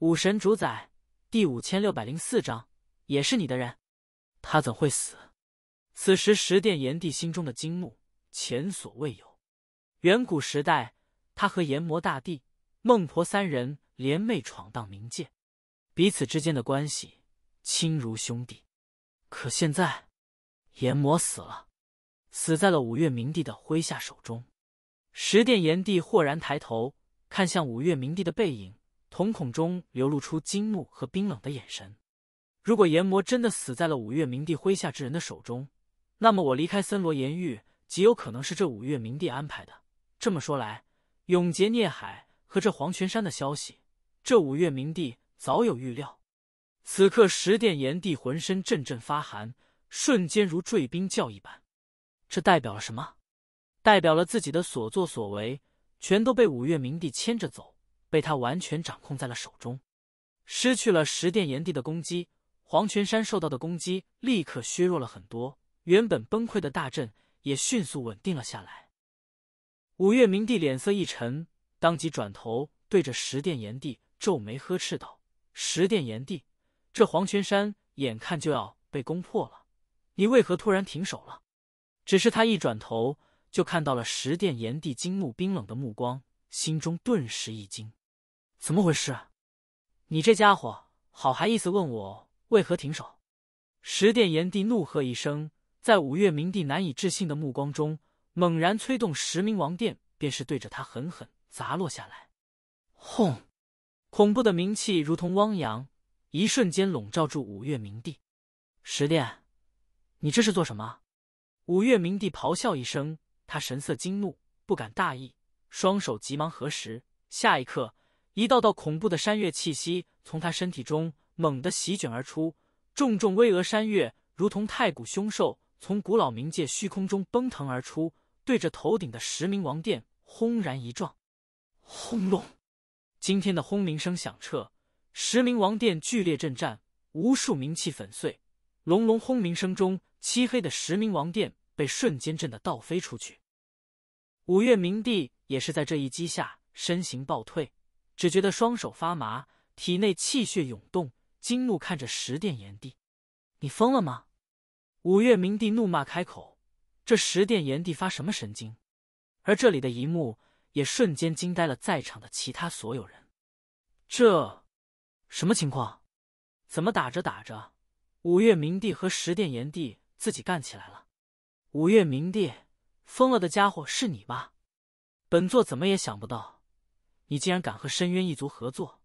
武神主宰第五千六百零四章，也是你的人，他怎会死？此时，十殿炎帝心中的惊怒前所未有。远古时代，他和炎魔大帝、孟婆三人联袂闯荡冥界，彼此之间的关系亲如兄弟。可现在，炎魔死了，死在了五岳冥帝的麾下手中。十殿炎帝豁然抬头，看向五岳冥帝的背影。瞳孔中流露出惊怒和冰冷的眼神。如果炎魔真的死在了五岳明帝麾下之人的手中，那么我离开森罗炎狱极有可能是这五岳明帝安排的。这么说来，永劫孽海和这黄泉山的消息，这五岳明帝早有预料。此刻，十殿炎帝浑身阵阵发寒，瞬间如坠冰窖一般。这代表了什么？代表了自己的所作所为全都被五岳明帝牵着走。被他完全掌控在了手中，失去了十殿炎帝的攻击，黄泉山受到的攻击立刻削弱了很多，原本崩溃的大阵也迅速稳定了下来。五岳明帝脸色一沉，当即转头对着十殿炎帝皱眉呵斥道：“十殿炎帝，这黄泉山眼看就要被攻破了，你为何突然停手了？”只是他一转头，就看到了十殿炎帝惊目冰冷的目光。心中顿时一惊，怎么回事？你这家伙好还意思问我为何停手？十殿炎帝怒喝一声，在五岳明帝难以置信的目光中，猛然催动十冥王殿，便是对着他狠狠砸落下来。轰！恐怖的名气如同汪洋，一瞬间笼罩住五岳明帝。十殿，你这是做什么？五岳明帝咆哮一声，他神色惊怒，不敢大意。双手急忙合十，下一刻，一道道恐怖的山岳气息从他身体中猛地席卷而出，重重巍峨山岳如同太古凶兽，从古老冥界虚空中奔腾而出，对着头顶的十冥王殿轰然一撞。轰隆！惊天的轰鸣声响彻，十冥王殿剧烈震颤，无数冥气粉碎。隆隆轰鸣声中，漆黑的十冥王殿被瞬间震得倒飞出去。五岳冥帝。也是在这一击下，身形暴退，只觉得双手发麻，体内气血涌动，惊怒看着十殿炎帝：“你疯了吗？”五岳明帝怒骂开口：“这十殿炎帝发什么神经？”而这里的一幕也瞬间惊呆了在场的其他所有人：“这什么情况？怎么打着打着，五岳明帝和十殿炎帝自己干起来了？”五岳明帝：“疯了的家伙是你吧？”本座怎么也想不到，你竟然敢和深渊一族合作，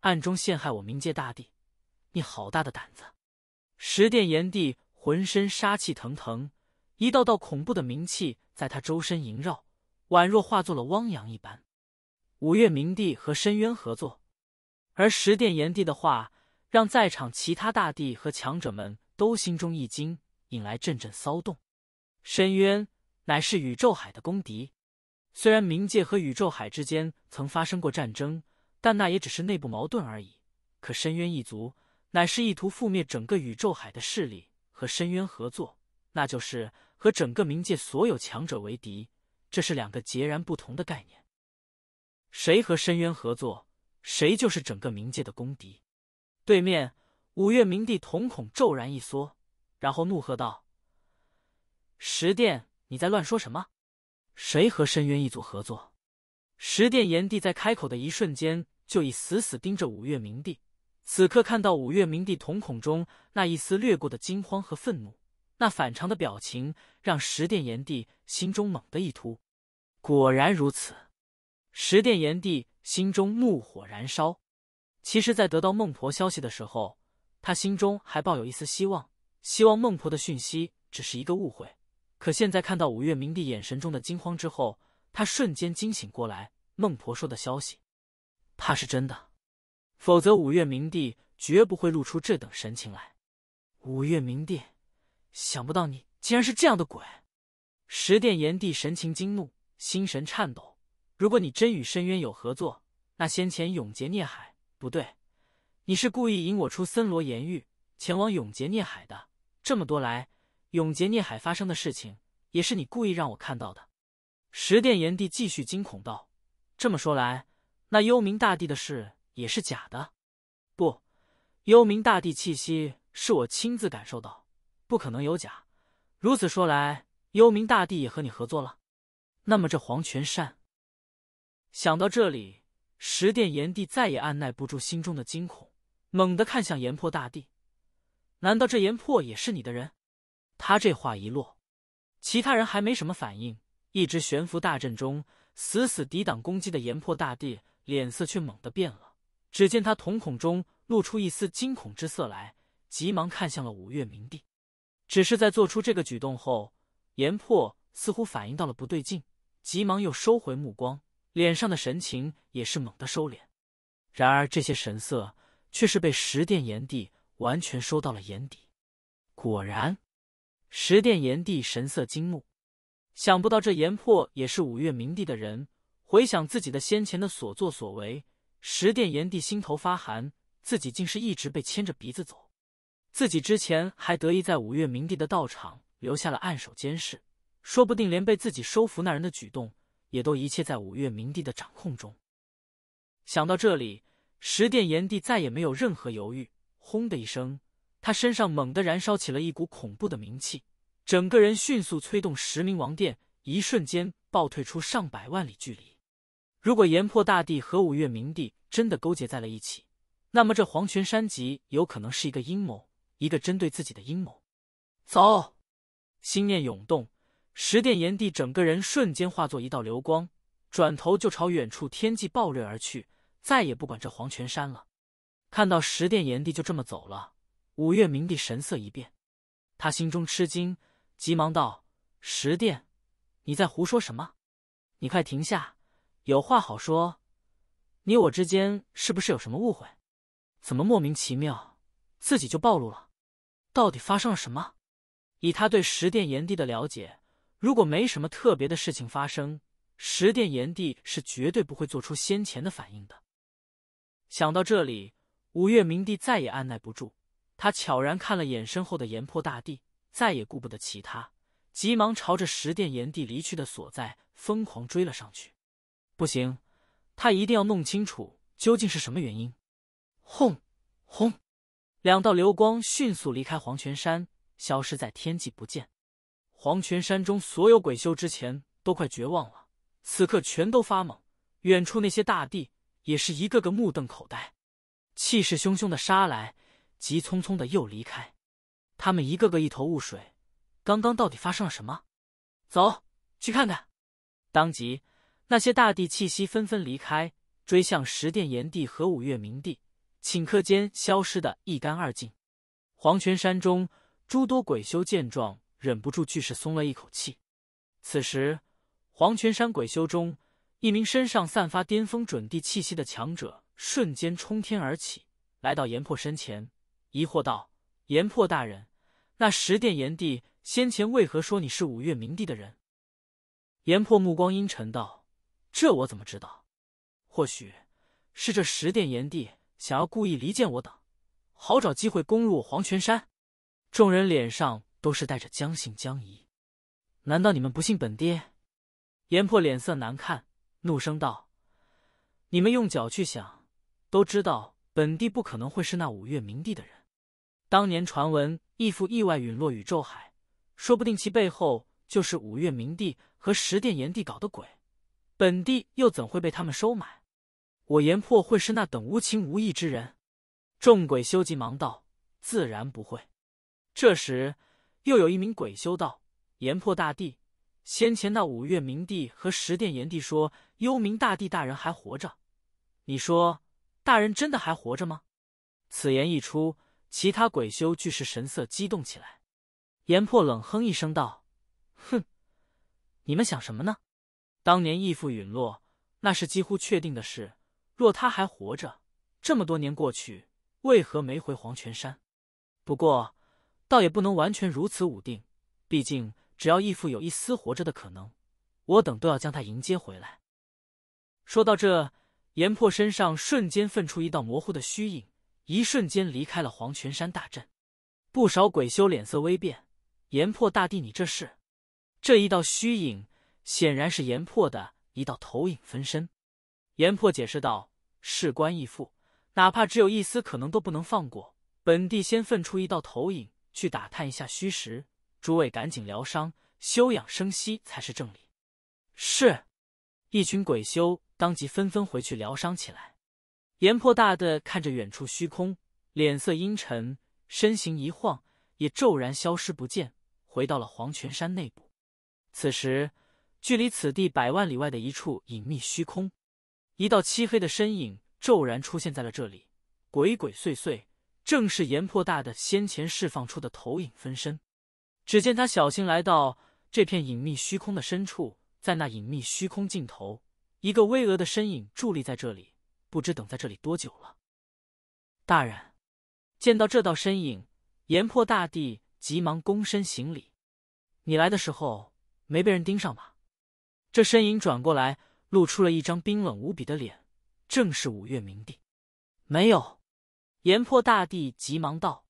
暗中陷害我冥界大帝！你好大的胆子！十殿炎帝浑身杀气腾腾，一道道恐怖的冥气在他周身萦绕，宛若化作了汪洋一般。五岳冥帝和深渊合作，而十殿炎帝的话让在场其他大帝和强者们都心中一惊，引来阵阵骚动。深渊乃是宇宙海的公敌。虽然冥界和宇宙海之间曾发生过战争，但那也只是内部矛盾而已。可深渊一族乃是意图覆灭整个宇宙海的势力，和深渊合作，那就是和整个冥界所有强者为敌，这是两个截然不同的概念。谁和深渊合作，谁就是整个冥界的公敌。对面，五岳冥帝瞳孔骤然一缩，然后怒喝道：“十殿，你在乱说什么？”谁和深渊一族合作？十殿炎帝在开口的一瞬间，就已死死盯着五岳冥帝。此刻看到五岳冥帝瞳孔中那一丝掠过的惊慌和愤怒，那反常的表情，让十殿炎帝心中猛地一突。果然如此，十殿炎帝心中怒火燃烧。其实，在得到孟婆消息的时候，他心中还抱有一丝希望，希望孟婆的讯息只是一个误会。可现在看到五岳明帝眼神中的惊慌之后，他瞬间惊醒过来。孟婆说的消息，怕是真的，否则五岳明帝绝不会露出这等神情来。五岳明帝，想不到你竟然是这样的鬼！十殿炎帝神情惊怒，心神颤抖。如果你真与深渊有合作，那先前永劫孽海不对，你是故意引我出森罗炎狱，前往永劫孽海的。这么多来。永劫孽海发生的事情，也是你故意让我看到的。十殿炎帝继续惊恐道：“这么说来，那幽冥大帝的事也是假的？不，幽冥大帝气息是我亲自感受到，不可能有假。如此说来，幽冥大帝也和你合作了？那么这黄泉山……想到这里，十殿炎帝再也按耐不住心中的惊恐，猛地看向炎破大帝：“难道这炎破也是你的人？”他这话一落，其他人还没什么反应，一直悬浮大阵中死死抵挡攻击的炎破大帝脸色却猛地变了。只见他瞳孔中露出一丝惊恐之色来，急忙看向了五岳明帝。只是在做出这个举动后，炎破似乎反应到了不对劲，急忙又收回目光，脸上的神情也是猛的收敛。然而这些神色却是被十殿炎帝完全收到了眼底。果然。十殿炎帝神色惊目，想不到这阎破也是五岳冥帝的人。回想自己的先前的所作所为，十殿炎帝心头发寒，自己竟是一直被牵着鼻子走。自己之前还得意在五岳冥帝的道场留下了暗手监视，说不定连被自己收服那人的举动，也都一切在五岳冥帝的掌控中。想到这里，十殿炎帝再也没有任何犹豫，轰的一声。他身上猛地燃烧起了一股恐怖的名气，整个人迅速催动十冥王殿，一瞬间暴退出上百万里距离。如果炎破大帝和五岳冥帝真的勾结在了一起，那么这黄泉山脊有可能是一个阴谋，一个针对自己的阴谋。走！心念涌动，十殿炎帝整个人瞬间化作一道流光，转头就朝远处天际暴掠而去，再也不管这黄泉山了。看到十殿炎帝就这么走了。五岳明帝神色一变，他心中吃惊，急忙道：“十殿，你在胡说什么？你快停下，有话好说。你我之间是不是有什么误会？怎么莫名其妙自己就暴露了？到底发生了什么？以他对十殿炎帝的了解，如果没什么特别的事情发生，十殿炎帝是绝对不会做出先前的反应的。”想到这里，五岳明帝再也按耐不住。他悄然看了眼身后的岩破大地，再也顾不得其他，急忙朝着石殿炎帝离去的所在疯狂追了上去。不行，他一定要弄清楚究竟是什么原因。轰轰，两道流光迅速离开黄泉山，消失在天际，不见。黄泉山中所有鬼修之前都快绝望了，此刻全都发懵。远处那些大地也是一个个目瞪口呆，气势汹汹的杀来。急匆匆的又离开，他们一个个一头雾水，刚刚到底发生了什么？走去看看。当即，那些大地气息纷纷离开，追向十殿炎帝和五岳冥帝，顷刻间消失的一干二净。黄泉山中诸多鬼修见状，忍不住俱是松了一口气。此时，黄泉山鬼修中一名身上散发巅峰准地气息的强者瞬间冲天而起，来到阎破身前。疑惑道：“炎破大人，那十殿炎帝先前为何说你是五岳冥帝的人？”炎破目光阴沉道：“这我怎么知道？或许是这十殿炎帝想要故意离间我等，好找机会攻入我黄泉山。”众人脸上都是带着将信将疑。难道你们不信本爹？炎破脸色难看，怒声道：“你们用脚去想，都知道本帝不可能会是那五岳冥帝的人。”当年传闻义父意外陨落宇宙海，说不定其背后就是五岳明帝和十殿炎帝搞的鬼。本帝又怎会被他们收买？我阎破会是那等无情无义之人？众鬼修急忙道：“自然不会。”这时，又有一名鬼修道：“阎破大帝，先前那五岳明帝和十殿炎帝说幽冥大帝大人还活着，你说大人真的还活着吗？”此言一出。其他鬼修俱是神色激动起来，颜破冷哼一声道：“哼，你们想什么呢？当年义父陨落，那是几乎确定的事。若他还活着，这么多年过去，为何没回黄泉山？不过，倒也不能完全如此武定。毕竟，只要义父有一丝活着的可能，我等都要将他迎接回来。”说到这，颜破身上瞬间分出一道模糊的虚影。一瞬间离开了黄泉山大阵，不少鬼修脸色微变。阎破大帝，你这是？这一道虚影显然是阎破的一道投影分身。阎破解释道：“事关义父，哪怕只有一丝可能都不能放过。本帝先分出一道投影去打探一下虚实。诸位赶紧疗伤、休养生息才是正理。”是，一群鬼修当即纷纷回去疗伤起来。阎破大的看着远处虚空，脸色阴沉，身形一晃，也骤然消失不见，回到了黄泉山内部。此时，距离此地百万里外的一处隐秘虚空，一道漆黑的身影骤然出现在了这里，鬼鬼祟祟，正是阎破大的先前释放出的投影分身。只见他小心来到这片隐秘虚空的深处，在那隐秘虚空尽头，一个巍峨的身影伫立在这里。不知等在这里多久了，大人。见到这道身影，炎破大帝急忙躬身行礼。你来的时候没被人盯上吧？这身影转过来，露出了一张冰冷无比的脸，正是五岳明帝。没有，炎破大帝急忙道。